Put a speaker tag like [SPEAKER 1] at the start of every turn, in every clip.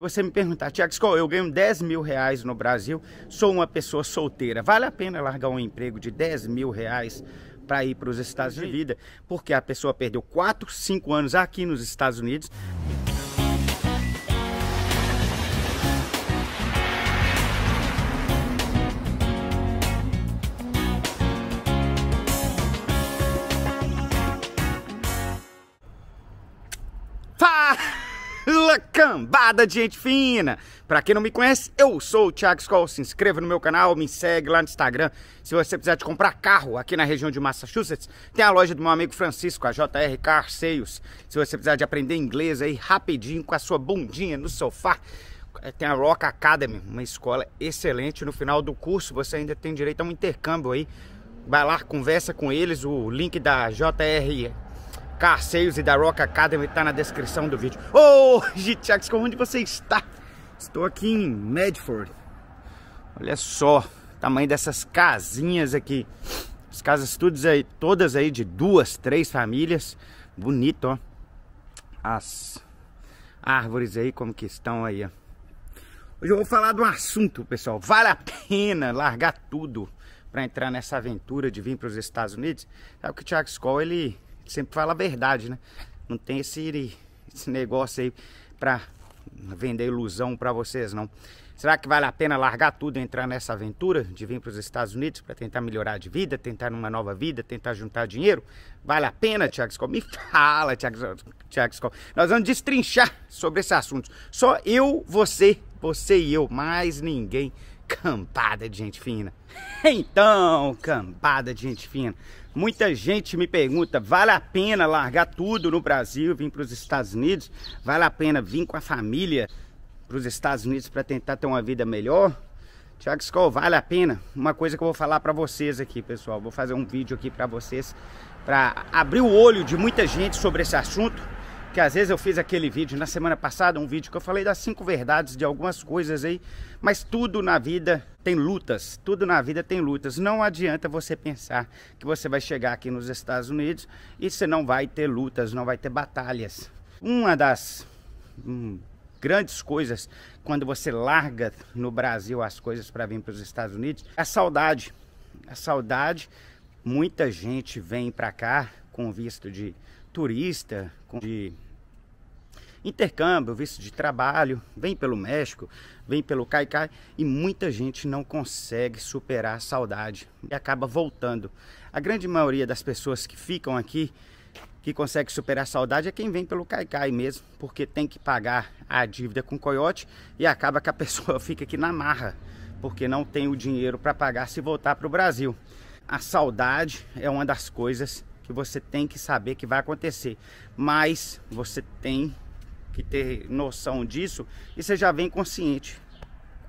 [SPEAKER 1] Você me perguntar, Tiago Skol, eu ganho 10 mil reais no Brasil, sou uma pessoa solteira. Vale a pena largar um emprego de 10 mil reais para ir para os Estados Unidos? de vida? Porque a pessoa perdeu 4, 5 anos aqui nos Estados Unidos. Fala! Fala cambada de gente fina! Pra quem não me conhece, eu sou o Thiago Skoll. Se inscreva no meu canal, me segue lá no Instagram. Se você precisar de comprar carro aqui na região de Massachusetts, tem a loja do meu amigo Francisco, a JR Car Se você precisar de aprender inglês aí rapidinho com a sua bundinha no sofá, eh, tem a Rock Academy, uma escola excelente. No final do curso você ainda tem direito a um intercâmbio aí. Vai lá, conversa com eles, o link da JR Carseios e da Rock Academy está na descrição do vídeo. Ô, oh, Gitiax, onde você está? Estou aqui em Medford. Olha só o tamanho dessas casinhas aqui. As casas todas aí, todas aí de duas, três famílias. Bonito, ó. As árvores aí como que estão aí, ó. Hoje eu vou falar de um assunto, pessoal. Vale a pena largar tudo para entrar nessa aventura de vir para os Estados Unidos? Sabe que o Thiago Skoll, ele sempre fala a verdade, né? Não tem esse, esse negócio aí pra vender ilusão para vocês, não. Será que vale a pena largar tudo e entrar nessa aventura de vir para os Estados Unidos para tentar melhorar de vida, tentar uma nova vida, tentar juntar dinheiro? Vale a pena, Tiago Scott? Me fala, Tiago Scott. Nós vamos destrinchar sobre esse assunto. Só eu, você, você e eu, mais ninguém Campada de gente fina. Então, campada de gente fina. Muita gente me pergunta, vale a pena largar tudo no Brasil, vir para os Estados Unidos? Vale a pena vir com a família para os Estados Unidos para tentar ter uma vida melhor? Tiago Skoll, vale a pena? Uma coisa que eu vou falar para vocês aqui, pessoal. Vou fazer um vídeo aqui para vocês, para abrir o olho de muita gente sobre esse assunto que às vezes eu fiz aquele vídeo na semana passada, um vídeo que eu falei das cinco verdades de algumas coisas aí, mas tudo na vida tem lutas, tudo na vida tem lutas. Não adianta você pensar que você vai chegar aqui nos Estados Unidos e você não vai ter lutas, não vai ter batalhas. Uma das hum, grandes coisas quando você larga no Brasil as coisas para vir para os Estados Unidos, é a saudade. A saudade, muita gente vem para cá com visto de turista de intercâmbio, visto de trabalho, vem pelo México, vem pelo Caicai e muita gente não consegue superar a saudade e acaba voltando. A grande maioria das pessoas que ficam aqui que consegue superar a saudade é quem vem pelo Caicai mesmo, porque tem que pagar a dívida com o coiote e acaba que a pessoa fica aqui na marra, porque não tem o dinheiro para pagar se voltar para o Brasil. A saudade é uma das coisas que você tem que saber que vai acontecer. Mas você tem que ter noção disso e você já vem consciente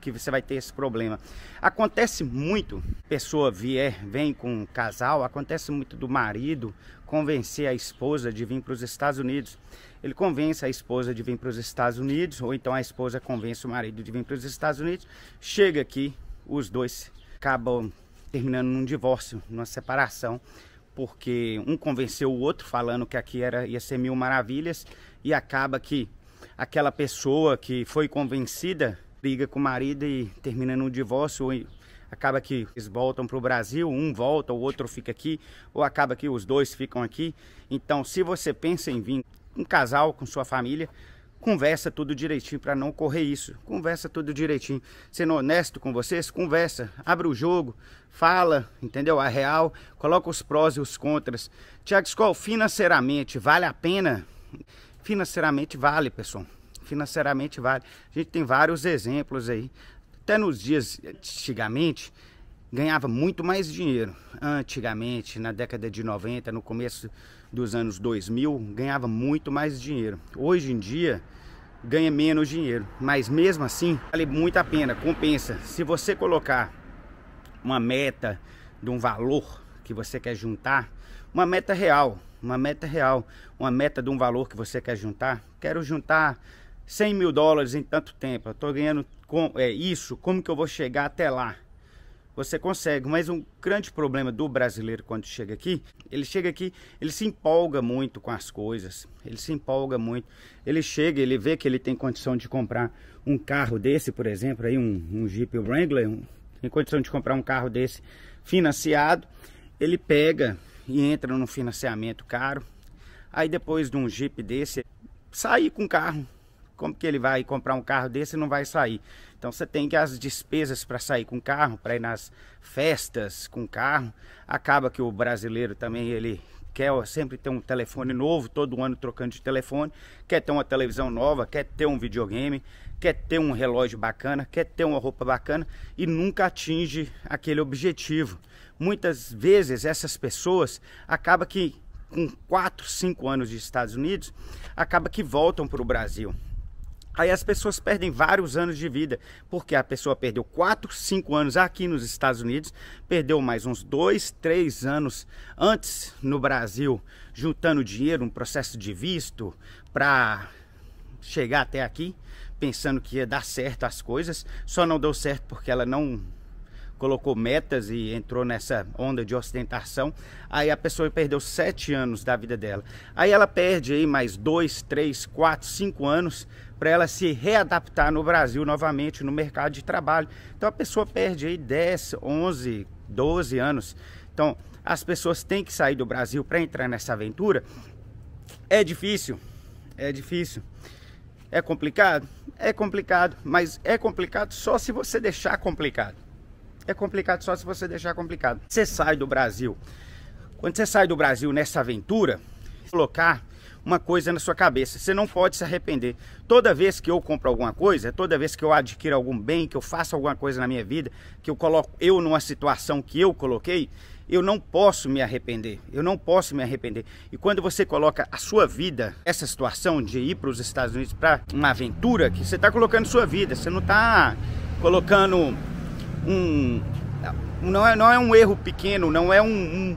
[SPEAKER 1] que você vai ter esse problema. Acontece muito, pessoa vier, vem com um casal, acontece muito do marido convencer a esposa de vir para os Estados Unidos. Ele convence a esposa de vir para os Estados Unidos, ou então a esposa convence o marido de vir para os Estados Unidos. Chega aqui, os dois acabam terminando num divórcio, numa separação, porque um convenceu o outro falando que aqui era ia ser mil maravilhas e acaba que aquela pessoa que foi convencida briga com o marido e termina no divórcio acaba que eles voltam para o Brasil, um volta, o outro fica aqui, ou acaba que os dois ficam aqui. Então, se você pensa em vir um casal com sua família, conversa tudo direitinho para não correr isso. Conversa tudo direitinho, sendo honesto com vocês, conversa, abre o jogo, fala, entendeu? A real, coloca os prós e os contras. Tiago Skol, financeiramente vale a pena? Financeiramente vale, pessoal. Financeiramente vale. A gente tem vários exemplos aí. Até nos dias antigamente, ganhava muito mais dinheiro. Antigamente, na década de 90, no começo dos anos 2000, ganhava muito mais dinheiro. Hoje em dia, ganha menos dinheiro, mas mesmo assim, vale muito a pena, compensa. Se você colocar uma meta de um valor que você quer juntar, uma meta real, uma meta real, uma meta de um valor que você quer juntar, quero juntar 100 mil dólares em tanto tempo, eu estou ganhando com, é, isso, como que eu vou chegar até lá? você consegue. Mas um grande problema do brasileiro quando chega aqui, ele chega aqui, ele se empolga muito com as coisas, ele se empolga muito. Ele chega, ele vê que ele tem condição de comprar um carro desse, por exemplo, aí um, um Jeep Wrangler, um, tem condição de comprar um carro desse financiado, ele pega e entra num financiamento caro. Aí depois de um Jeep desse, sair com o carro como que ele vai comprar um carro desse e não vai sair? Então você tem que as despesas para sair com carro, para ir nas festas com carro, acaba que o brasileiro também ele quer sempre ter um telefone novo, todo ano trocando de telefone, quer ter uma televisão nova, quer ter um videogame, quer ter um relógio bacana, quer ter uma roupa bacana e nunca atinge aquele objetivo. Muitas vezes essas pessoas acaba que com 4, 5 anos de Estados Unidos, acaba que voltam para o Brasil. Aí as pessoas perdem vários anos de vida, porque a pessoa perdeu 4, 5 anos aqui nos Estados Unidos, perdeu mais uns 2, 3 anos antes no Brasil, juntando dinheiro, um processo de visto para chegar até aqui, pensando que ia dar certo as coisas, só não deu certo porque ela não colocou metas e entrou nessa onda de ostentação. Aí a pessoa perdeu sete anos da vida dela. Aí ela perde aí mais dois, três, quatro, cinco anos para ela se readaptar no Brasil novamente, no mercado de trabalho. Então a pessoa perde aí 10, 11, 12 anos. Então as pessoas têm que sair do Brasil para entrar nessa aventura. É difícil, é difícil. É complicado? É complicado, mas é complicado só se você deixar complicado. É complicado só se você deixar complicado. Você sai do Brasil. Quando você sai do Brasil nessa aventura, colocar uma coisa na sua cabeça. Você não pode se arrepender. Toda vez que eu compro alguma coisa, é toda vez que eu adquiro algum bem, que eu faço alguma coisa na minha vida, que eu coloco eu numa situação que eu coloquei, eu não posso me arrepender. Eu não posso me arrepender. E quando você coloca a sua vida, essa situação de ir para os Estados Unidos para uma aventura, que você está colocando sua vida, você não está colocando um não é, não é um erro pequeno, não é um, um,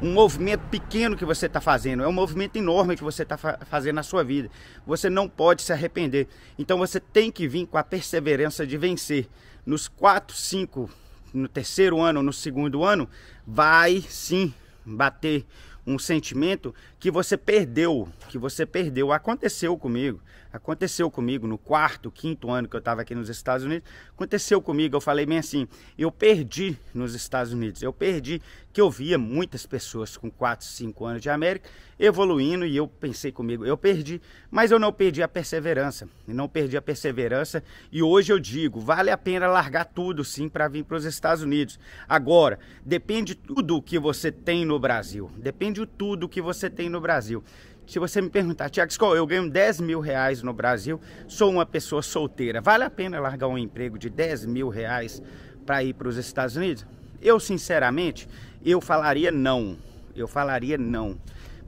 [SPEAKER 1] um movimento pequeno que você está fazendo, é um movimento enorme que você está fa fazendo na sua vida. Você não pode se arrepender. Então você tem que vir com a perseverança de vencer. Nos quatro, cinco, no terceiro ano, no segundo ano, vai sim bater um sentimento que você perdeu, que você perdeu. Aconteceu comigo, aconteceu comigo no quarto, quinto ano que eu estava aqui nos Estados Unidos, aconteceu comigo, eu falei bem assim, eu perdi nos Estados Unidos, eu perdi que eu via muitas pessoas com 4, 5 anos de América evoluindo e eu pensei comigo, eu perdi, mas eu não perdi a perseverança, não perdi a perseverança e hoje eu digo, vale a pena largar tudo sim para vir para os Estados Unidos. Agora, depende tudo que você tem no Brasil, depende tudo que você tem no Brasil. Se você me perguntar, Tiago Skol, eu ganho 10 mil reais no Brasil, sou uma pessoa solteira, vale a pena largar um emprego de 10 mil reais para ir para os Estados Unidos? Eu, sinceramente, eu falaria não. Eu falaria não.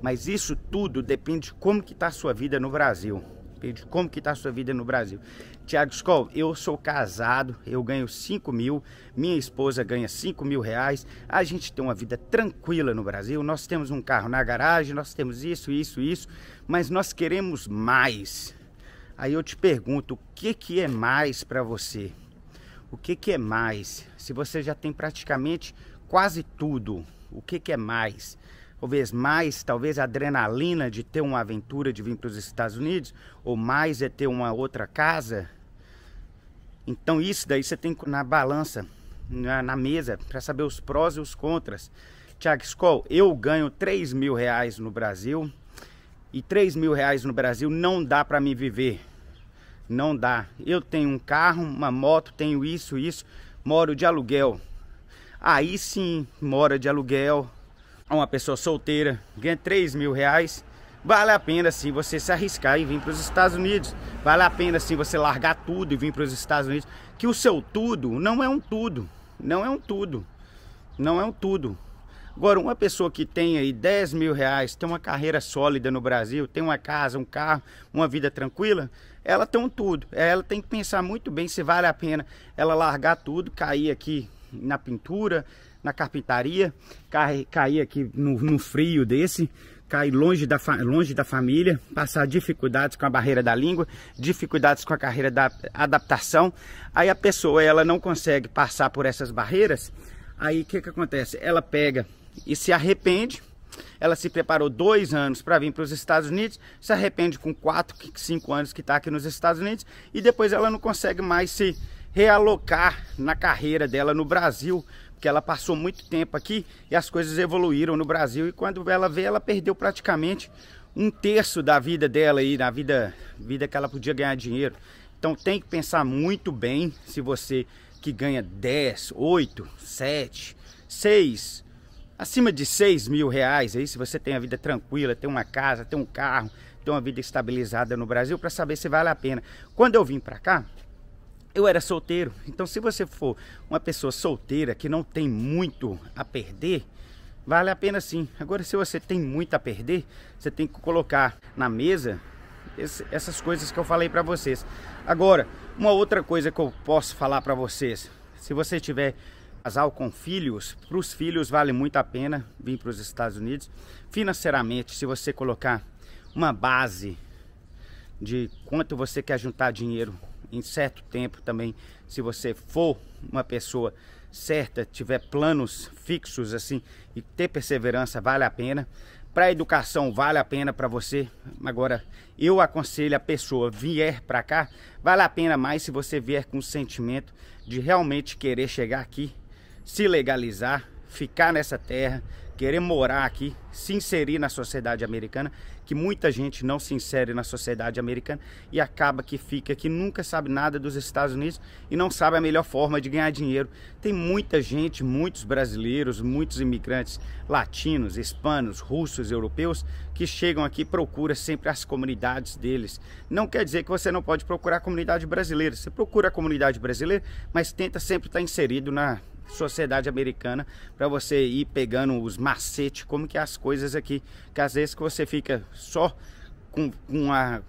[SPEAKER 1] Mas isso tudo depende de como que está a sua vida no Brasil. Depende de como que está a sua vida no Brasil. Tiago Skol, eu sou casado, eu ganho 5 mil, minha esposa ganha 5 mil reais, a gente tem uma vida tranquila no Brasil, nós temos um carro na garagem, nós temos isso, isso, isso, mas nós queremos mais. Aí eu te pergunto, o que, que é mais para você? O que, que é mais? Se você já tem praticamente quase tudo. O que, que é mais? talvez mais, talvez adrenalina de ter uma aventura de vir para os Estados Unidos, ou mais é ter uma outra casa. Então isso daí você tem na balança, na, na mesa, para saber os prós e os contras. Tiago Skoll, eu ganho 3 mil reais no Brasil, e 3 mil reais no Brasil não dá para me viver. Não dá. Eu tenho um carro, uma moto, tenho isso, isso, moro de aluguel. Aí sim, mora de aluguel, uma pessoa solteira ganha 3 mil reais. Vale a pena sim você se arriscar e vir para os Estados Unidos. Vale a pena sim você largar tudo e vir para os Estados Unidos. Que o seu tudo não é um tudo. Não é um tudo. Não é um tudo. Agora, uma pessoa que tem aí 10 mil reais, tem uma carreira sólida no Brasil, tem uma casa, um carro, uma vida tranquila, ela tem um tudo. Ela tem que pensar muito bem se vale a pena ela largar tudo, cair aqui na pintura, na carpintaria, cair, aqui no, no, frio desse, cair longe da, longe da família, passar dificuldades com a barreira da língua, dificuldades com a carreira da adaptação. Aí a pessoa ela não consegue passar por essas barreiras, aí o que, que acontece? Ela pega e se arrepende. Ela se preparou dois anos para vir para os Estados Unidos, se arrepende com quatro, cinco anos que está aqui nos Estados Unidos e depois ela não consegue mais se realocar na carreira dela no Brasil, porque ela passou muito tempo aqui e as coisas evoluíram no Brasil e quando ela vê, ela perdeu praticamente um terço da vida dela aí, da vida, vida que ela podia ganhar dinheiro. Então tem que pensar muito bem se você que ganha 10, 8, 7, 6, acima de 6 mil reais aí, se você tem a vida tranquila, tem uma casa, tem um carro, tem uma vida estabilizada no Brasil, para saber se vale a pena. Quando eu vim para cá, eu era solteiro. Então, se você for uma pessoa solteira que não tem muito a perder, vale a pena sim. Agora, se você tem muito a perder, você tem que colocar na mesa esse, essas coisas que eu falei para vocês. Agora, uma outra coisa que eu posso falar para vocês: se você tiver casal com filhos, para os filhos vale muito a pena vir para os Estados Unidos. Financeiramente, se você colocar uma base de quanto você quer juntar dinheiro em certo tempo também. Se você for uma pessoa certa, tiver planos fixos assim e ter perseverança, vale a pena. Para a educação vale a pena para você. Agora, eu aconselho a pessoa vier para cá, vale a pena mais se você vier com o sentimento de realmente querer chegar aqui, se legalizar, ficar nessa terra, querer morar aqui, se inserir na sociedade americana, que muita gente não se insere na sociedade americana e acaba que fica que nunca sabe nada dos Estados Unidos e não sabe a melhor forma de ganhar dinheiro. Tem muita gente, muitos brasileiros, muitos imigrantes latinos, hispanos, russos, europeus que chegam aqui e procuram sempre as comunidades deles. Não quer dizer que você não pode procurar a comunidade brasileira. Você procura a comunidade brasileira, mas tenta sempre estar inserido na sociedade americana para você ir pegando os macetes, como que é as coisas aqui, que às vezes que você fica só com, com a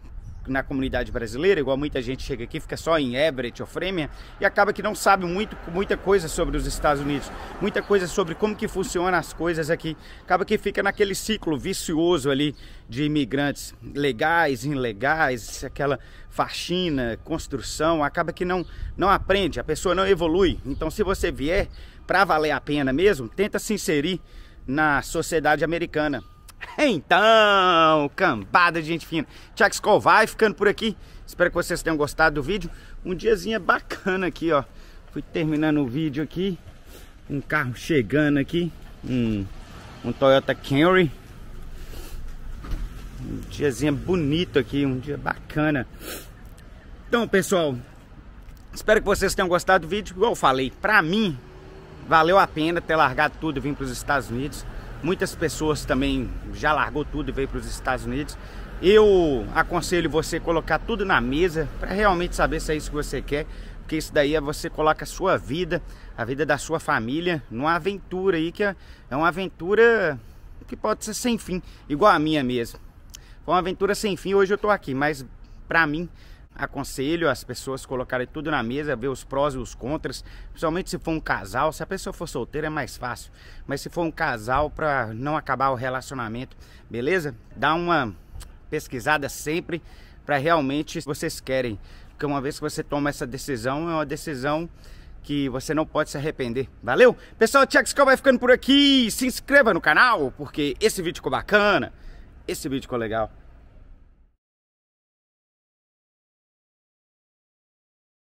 [SPEAKER 1] na comunidade brasileira, igual muita gente chega aqui, fica só em Everett ou Fremia, e acaba que não sabe muito, muita coisa sobre os Estados Unidos, muita coisa sobre como que funcionam as coisas aqui. Acaba que fica naquele ciclo vicioso ali de imigrantes legais, ilegais, aquela faxina, construção, acaba que não, não aprende, a pessoa não evolui. Então se você vier para valer a pena mesmo, tenta se inserir na sociedade americana então, cambada de gente fina. Tiago Skol vai ficando por aqui. Espero que vocês tenham gostado do vídeo. Um diazinho bacana aqui, ó. Fui terminando o vídeo aqui. Um carro chegando aqui. Um, um Toyota Camry. Um diazinho bonito aqui. Um dia bacana. Então, pessoal. Espero que vocês tenham gostado do vídeo. Igual eu falei, pra mim, valeu a pena ter largado tudo e vim pros Estados Unidos. Muitas pessoas também já largou tudo e veio para os Estados Unidos. Eu aconselho você colocar tudo na mesa para realmente saber se é isso que você quer, porque isso daí é você coloca a sua vida, a vida da sua família, numa aventura aí que é, é uma aventura que pode ser sem fim, igual a minha mesmo. Foi uma aventura sem fim, hoje eu tô aqui, mas para mim aconselho as pessoas colocarem tudo na mesa, ver os prós e os contras, principalmente se for um casal, se a pessoa for solteira é mais fácil, mas se for um casal para não acabar o relacionamento, beleza? Dá uma pesquisada sempre para realmente vocês querem, porque uma vez que você toma essa decisão, é uma decisão que você não pode se arrepender. Valeu? Pessoal, Tchak Skull vai ficando por aqui. Se inscreva no canal, porque esse vídeo ficou bacana, esse vídeo ficou legal.